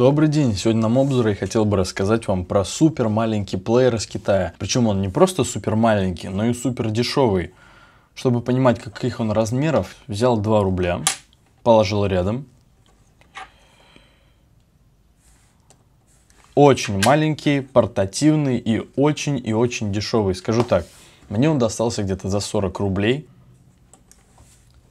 Добрый день, сегодня на Мобзера и хотел бы рассказать вам про супер маленький плеер из Китая. Причем он не просто супер маленький, но и супер дешевый. Чтобы понимать, каких он размеров, взял 2 рубля, положил рядом. Очень маленький, портативный и очень и очень дешевый. Скажу так, мне он достался где-то за 40 рублей.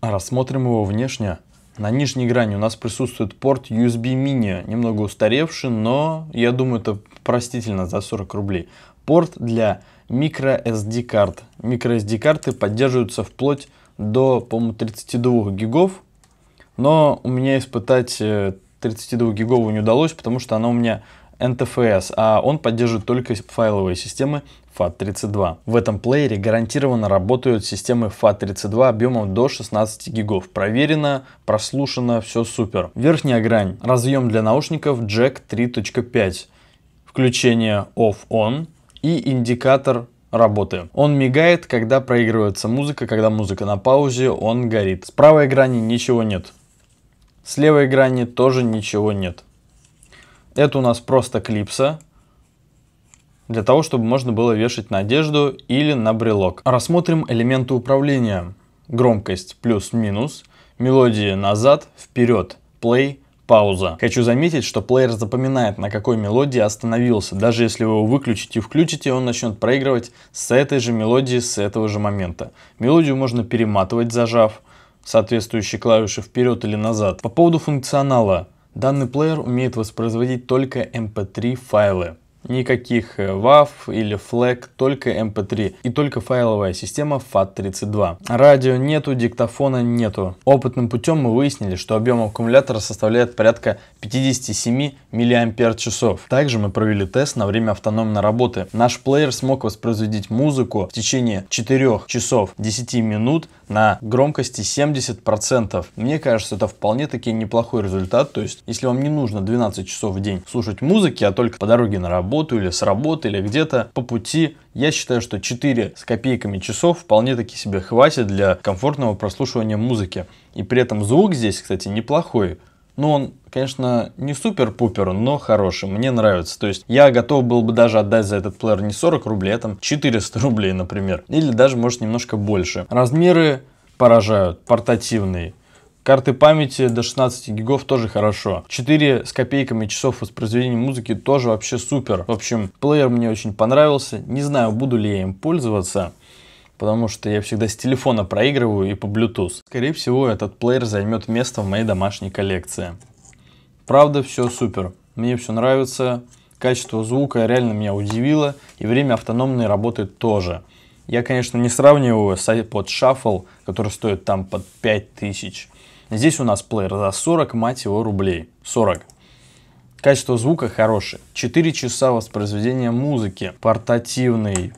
Рассмотрим его внешне. На нижней грани у нас присутствует порт USB mini, немного устаревший, но я думаю это простительно за 40 рублей. Порт для microSD карт. MicroSD карты поддерживаются вплоть до, по-моему, 32 гигов, но у меня испытать 32 э, гиговую не удалось, потому что она у меня NTFS, а он поддерживает только файловые системы FAT32. В этом плеере гарантированно работают системы FAT32 объемом до 16 гигов. Проверено, прослушано, все супер. Верхняя грань. Разъем для наушников Jack 3.5. Включение Off-On и индикатор работы. Он мигает, когда проигрывается музыка, когда музыка на паузе, он горит. С правой грани ничего нет. С левой грани тоже ничего нет. Это у нас просто клипса для того, чтобы можно было вешать на одежду или на брелок. Рассмотрим элементы управления. Громкость плюс-минус, мелодии назад, вперед, play, пауза. Хочу заметить, что плеер запоминает, на какой мелодии остановился. Даже если вы его выключите и включите, он начнет проигрывать с этой же мелодии, с этого же момента. Мелодию можно перематывать, зажав соответствующие клавиши вперед или назад. По поводу функционала. Данный плеер умеет воспроизводить только mp3 эм файлы. Никаких э, WAV или FLAC, только MP3 и только файловая система FAT32. Радио нету, диктофона нету. Опытным путем мы выяснили, что объем аккумулятора составляет порядка 57 мАч. Также мы провели тест на время автономной работы. Наш плеер смог воспроизводить музыку в течение 4 часов 10 минут на громкости 70%. Мне кажется, это вполне-таки неплохой результат. То есть, если вам не нужно 12 часов в день слушать музыки, а только по дороге на работу или с работы, или где-то по пути, я считаю, что 4 с копейками часов вполне-таки себе хватит для комфортного прослушивания музыки. И при этом звук здесь, кстати, неплохой. Ну, он, конечно, не супер-пупер, но хороший, мне нравится. То есть я готов был бы даже отдать за этот плеер не 40 рублей, а там 400 рублей, например. Или даже, может, немножко больше. Размеры поражают, портативные, Карты памяти до 16 гигов тоже хорошо. 4 с копейками часов воспроизведения музыки тоже вообще супер. В общем, плеер мне очень понравился. Не знаю, буду ли я им пользоваться потому что я всегда с телефона проигрываю и по Bluetooth. Скорее всего, этот плеер займет место в моей домашней коллекции. Правда, все супер. Мне все нравится, качество звука реально меня удивило, и время автономной работы тоже. Я, конечно, не сравниваю с iPod Shuffle, который стоит там под 5000. Здесь у нас плеер за 40, мать его, рублей. 40. Качество звука хорошее. 4 часа воспроизведения музыки. Портативный.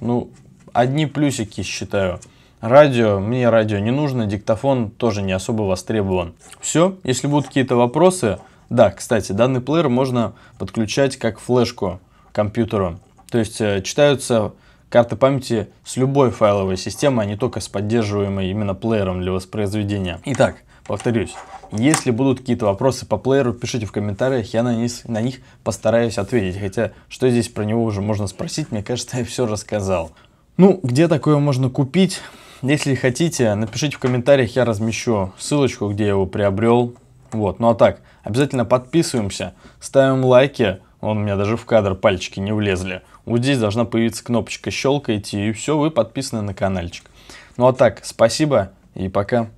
Ну, одни плюсики считаю. Радио, мне радио не нужно, диктофон тоже не особо востребован. Все, если будут какие-то вопросы, да, кстати, данный плеер можно подключать как флешку к компьютеру. То есть э, читаются карты памяти с любой файловой системы, а не только с поддерживаемой именно плеером для воспроизведения. Итак, повторюсь, если будут какие-то вопросы по плееру, пишите в комментариях, я на них, на них постараюсь ответить. Хотя, что здесь про него уже можно спросить, мне кажется, я все рассказал. Ну, где такое можно купить? Если хотите, напишите в комментариях, я размещу ссылочку, где я его приобрел. Вот, ну а так, обязательно подписываемся, ставим лайки. Он у меня даже в кадр пальчики не влезли. Вот здесь должна появиться кнопочка «Щелкайте», и все, вы подписаны на каналчик. Ну а так, спасибо и пока.